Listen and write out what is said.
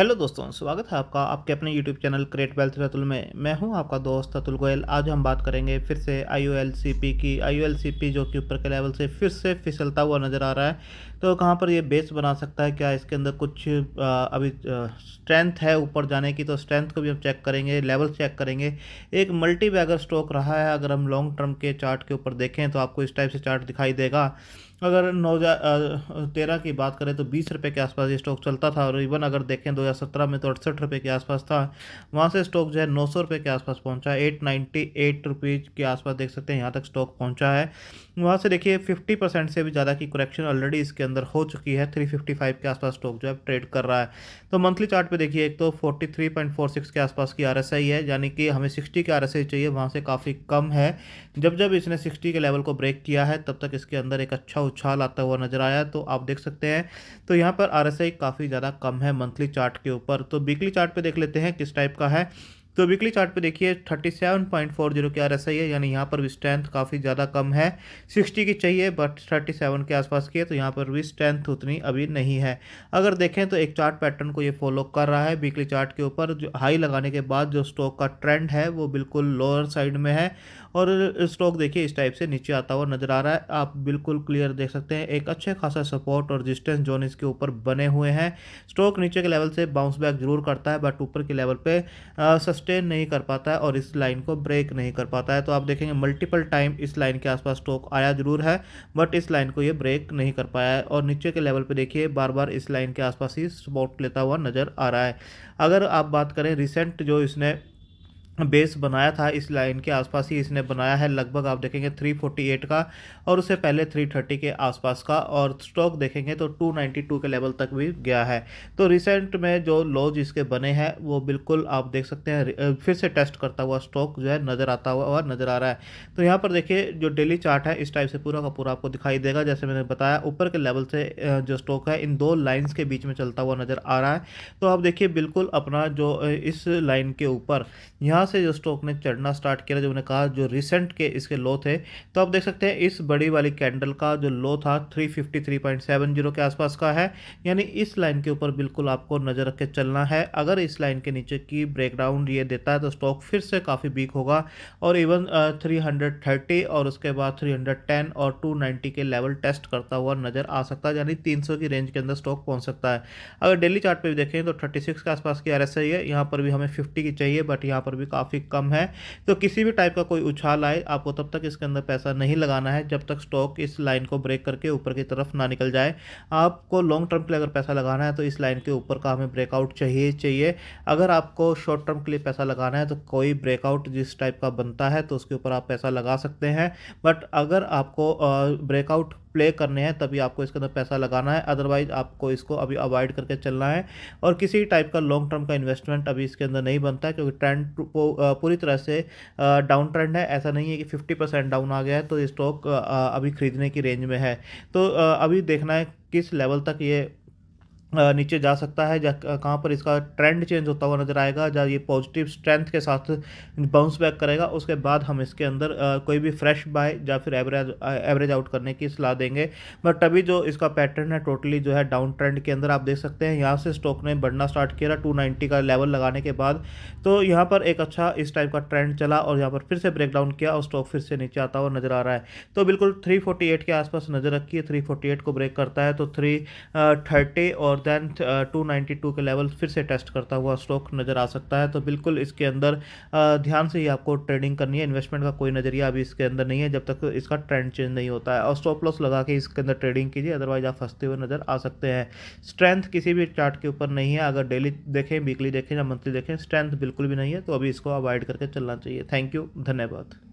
hello दोस्तों स्वागत है आपका आपके अपने YouTube channel create wealth Ratul में मैं हूं आपका दोस्त अतुल गोयल आज हम बात करेंगे फिर से आईओएलसीपी की आईओएलसीपी जो कि ऊपर के लेवल से फिर से फिसलता हुआ नज़र आ रहा है तो कहां पर ये बेस बना सकता है क्या इसके अंदर कुछ आ, अभी स्ट्रेंथ है ऊपर जाने की तो स्ट्रेंथ को भी हम चेक करेंगे लेवल चेक करेंगे एक मल्टी बैगर स्टॉक रहा है अगर हम लॉन्ग टर्म के चार्ट के ऊपर देखें तो आपको इस टाइप से चार्ट दिखाई देगा अगर नौ तेरह की बात करें तो बीस रुपये के आसपास ये स्टॉक चलता था और इवन अगर देखें दो 2017 में तो अड़सठ रुपये के आसपास था वहाँ से स्टॉक जो है नौ सौ के आसपास पहुँचा एट नाइन्टी एट रुपीज़ के आसपास देख सकते हैं यहाँ तक स्टॉक पहुँचा है वहाँ से देखिए फिफ्टी से भी ज़्यादा की करेक्शन ऑलरेडी इसके अंदर हो चुकी है थ्री के आसपास स्टॉक जो है ट्रेड कर रहा है तो मंथली चार्ट देखिए एक तो फोर्टी के आसपास की आर है यानी कि हमें सिक्सटी की आर चाहिए वहाँ से काफ़ी कम है जब जब इसने सिक्सटी के लेवल को ब्रेक किया है तब तक इसके अंदर एक अच्छा उछाल आता हुआ नजर आया तो आप देख सकते हैं तो यहाँ पर आर काफ़ी ज़्यादा कम है मंथली चार्ट के ऊपर तो वीकली चार्ट पे देख लेते हैं किस टाइप का है तो वीकली चार्ट पे देखिए 37.40 की आर एस आई है यानी यहाँ पर भी स्ट्रेंथ काफ़ी ज़्यादा कम है 60 की चाहिए बट 37 के आसपास की है तो यहाँ पर भी स्ट्रेंथ उतनी अभी नहीं है अगर देखें तो एक चार्ट पैटर्न को ये फॉलो कर रहा है वीकली चार्ट के ऊपर जो हाई लगाने के बाद जो स्टॉक का ट्रेंड है वो बिल्कुल लोअर साइड में है और स्टॉक देखिए इस टाइप से नीचे आता हुआ नज़र आ रहा है आप बिल्कुल क्लियर देख सकते हैं एक अच्छे खासा सपोर्ट और रजिस्टेंस जोन इसके ऊपर बने हुए हैं स्टॉक नीचे के लेवल से बाउंस बैक जरूर करता है बट ऊपर के लेवल पर सस्टेन नहीं कर पाता है और इस लाइन को ब्रेक नहीं कर पाता है तो आप देखेंगे मल्टीपल टाइम इस लाइन के आसपास स्टॉक आया जरूर है बट इस लाइन को ये ब्रेक नहीं कर पाया है और नीचे के लेवल पर देखिए बार बार इस लाइन के आसपास ही सपोर्ट लेता हुआ नज़र आ रहा है अगर आप बात करें रिसेंट जो इसने बेस बनाया था इस लाइन के आसपास ही इसने बनाया है लगभग आप देखेंगे 348 का और उससे पहले 330 के आसपास का और स्टॉक देखेंगे तो 292 के लेवल तक भी गया है तो रिसेंट में जो लोज इसके बने हैं वो बिल्कुल आप देख सकते हैं फिर से टेस्ट करता हुआ स्टॉक जो है नज़र आता हुआ और नज़र आ रहा है तो यहाँ पर देखिए जो डेली चार्ट है इस टाइप से पूरा का पूरा आपको दिखाई देगा जैसे मैंने बताया ऊपर के लेवल से जो स्टॉक है इन दो लाइन्स के बीच में चलता हुआ नज़र आ रहा है तो आप देखिए बिल्कुल अपना जो इस लाइन के ऊपर यहाँ से जो स्टॉक ने चढ़ना स्टार्ट किया जो मैंने कहा जो रिसेंट के इसके लो थे तो आप देख सकते हैं इस बड़ी वाली कैंडल का जो लो था 353.70 के आसपास का है यानी इस लाइन के ऊपर बिल्कुल आपको नज़र रख के चलना है अगर इस लाइन के नीचे की ब्रेकडाउन ये देता है तो स्टॉक फिर से काफ़ी वीक होगा और इवन थ्री और उसके बाद थ्री और टू के लेवल टेस्ट करता हुआ नज़र आ सकता है यानी तीन की रेंज के अंदर स्टॉक पहुँच सकता है अगर डेली चार्ट पर भी देखें तो थर्टी के आसपास की आर है यहाँ पर भी हमें फिफ्टी की चाहिए बट यहाँ पर भी काफ़ी कम है तो किसी भी टाइप का कोई उछाल आए आपको तब तक इसके अंदर पैसा नहीं लगाना है जब तक स्टॉक इस लाइन को ब्रेक करके ऊपर की तरफ ना निकल जाए आपको लॉन्ग टर्म के लिए अगर पैसा लगाना है तो इस लाइन के ऊपर का हमें ब्रेकआउट चाहिए चाहिए अगर आपको शॉर्ट टर्म के लिए पैसा लगाना है तो कोई ब्रेकआउट जिस टाइप का बनता है तो उसके ऊपर आप पैसा लगा सकते हैं बट अगर आपको ब्रेकआउट प्ले करने हैं तभी आपको इसके अंदर पैसा लगाना है अदरवाइज आपको इसको अभी अवॉइड करके चलना है और किसी टाइप का लॉन्ग टर्म का इन्वेस्टमेंट अभी इसके अंदर नहीं बनता है क्योंकि ट्रेंड पूरी तरह से डाउन ट्रेंड है ऐसा नहीं है कि फिफ्टी परसेंट डाउन आ गया है तो स्टॉक अभी खरीदने की रेंज में है तो अभी देखना है किस लेवल तक ये नीचे जा सकता है कहाँ पर इसका ट्रेंड चेंज होता हुआ नज़र आएगा जहाँ ये पॉजिटिव स्ट्रेंथ के साथ बाउंस बैक करेगा उसके बाद हम इसके अंदर कोई भी फ्रेश बाय या फिर एवरेज एवरेज आउट करने की सलाह देंगे बट अभी जो इसका पैटर्न है टोटली जो है डाउन ट्रेंड के अंदर आप देख सकते हैं यहाँ से स्टॉक ने बढ़ना स्टार्ट किया टू नाइन्टी का लेवल लगाने के बाद तो यहाँ पर एक अच्छा इस टाइप का ट्रेंड चला और यहाँ पर फिर से ब्रेक डाउन किया और स्टॉक फिर से नीचे आता हुआ नज़र आ रहा है तो बिल्कुल थ्री के आसपास नज़र रखिए थ्री को ब्रेक करता है तो थ्री और देन टू नाइन्टी टू के लेवल फिर से टेस्ट करता हुआ स्टॉक नज़र आ सकता है तो बिल्कुल इसके अंदर uh, ध्यान से ही आपको ट्रेडिंग करनी है इन्वेस्टमेंट का कोई नज़रिया अभी इसके अंदर नहीं है जब तक इसका ट्रेंड चेंज नहीं होता है और स्टॉप लॉस लगा के इसके अंदर ट्रेडिंग कीजिए अदरवाइज आप फंसते हुए नज़र आ सकते हैं स्ट्रेंथ किसी भी चार्ट के ऊपर नहीं है अगर डेली देखें वीकली देखें या मंथली देखें स्ट्रेंथ बिल्कुल भी नहीं है तो अभी इसको अवॉइड करके चलना चाहिए थैंक यू धन्यवाद